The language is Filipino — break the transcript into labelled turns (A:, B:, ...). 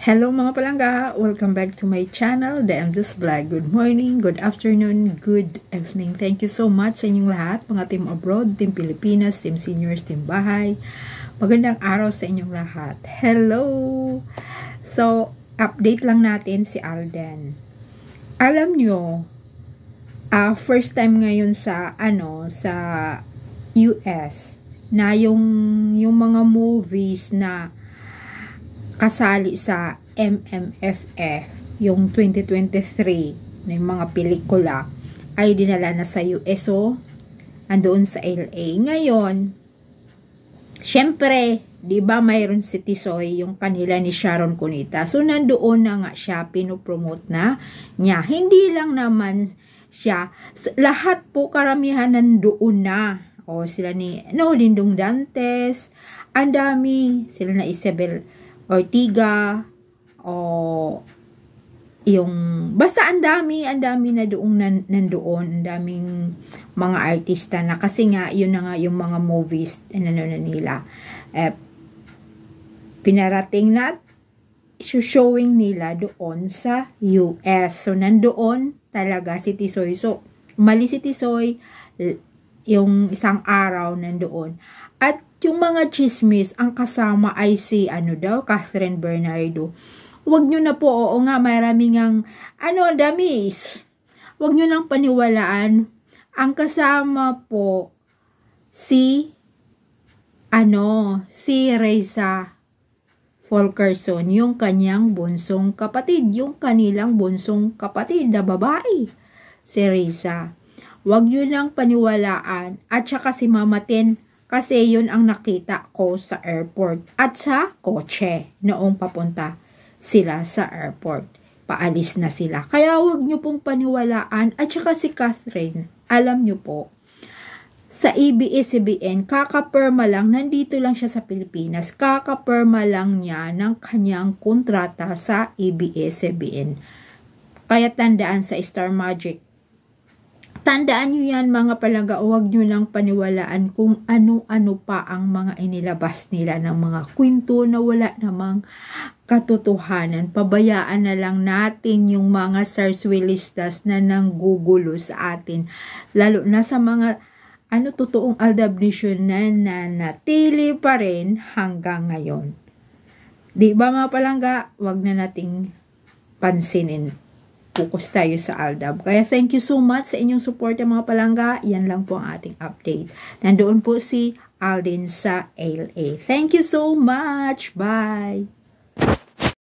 A: Hello mga palangga! Welcome back to my channel, The MJ's Vlog. Good morning, good afternoon, good evening. Thank you so much sa inyong lahat, mga team abroad, team Pilipinas, team seniors, team bahay. Magandang araw sa inyong lahat. Hello! So, update lang natin si Alden. Alam nyo, uh, first time ngayon sa, ano, sa US na yung, yung mga movies na kasali sa MMFF, yung 2023 na yung mga pelikula, ay dinala na sa USO, andoon sa LA. Ngayon, syempre, di ba mayroon si Tisoy yung kanila ni Sharon Cunita. So, nandoon na nga siya, pinopromote na niya. Hindi lang naman siya, lahat po karamihan nandoon na. O, sila ni, no, Lindong Dantes, ang dami, sila na Isabel Ortiga, o yung, basta ang dami, ang dami na doong nan, nandoon, ang daming mga artista na, kasi nga, yun na nga yung mga movies, ano na nila, eh, pinarating na at showing nila doon sa US. So, nandoon talaga si Tisoy. So, mali si Tisoy, yung isang araw nandoon. At yung mga chismis, ang kasama ay si ano daw, Catherine Bernardo. Huwag nyo na po, oo nga, maraming ang, ano, damis. Huwag nyo nang paniwalaan. Ang kasama po, si, ano, si Reza Folkerson, yung kanyang bunsong kapatid, yung kanilang bunsong kapatid na babae, si Reza. Huwag nyo lang paniwalaan at saka si Mama Tin kasi yun ang nakita ko sa airport at sa kotse noong papunta sila sa airport. Paalis na sila. Kaya huwag nyo pong paniwalaan at saka si Catherine, alam nyo po, sa ABS-CBN, kakaperma lang, nandito lang siya sa Pilipinas, kakaperma lang niya ng kanyang kontrata sa ABS-CBN. Kaya tandaan sa Star Magic, Tandaan nyo yan mga palaga, huwag nyo lang paniwalaan kung ano-ano pa ang mga inilabas nila ng mga kwento na wala namang katotohanan. Pabayaan na lang natin yung mga sarswilistas na nanggugulo sa atin. Lalo na sa mga ano totoong aldabnisyon na nanatili pa rin hanggang ngayon. Di ba mga palangga, wag na nating pansinin focus tayo sa Aldab. Kaya thank you so much sa inyong support mga palangga. Yan lang po ang ating update. Nandoon po si Aldin sa LA. Thank you so much. Bye!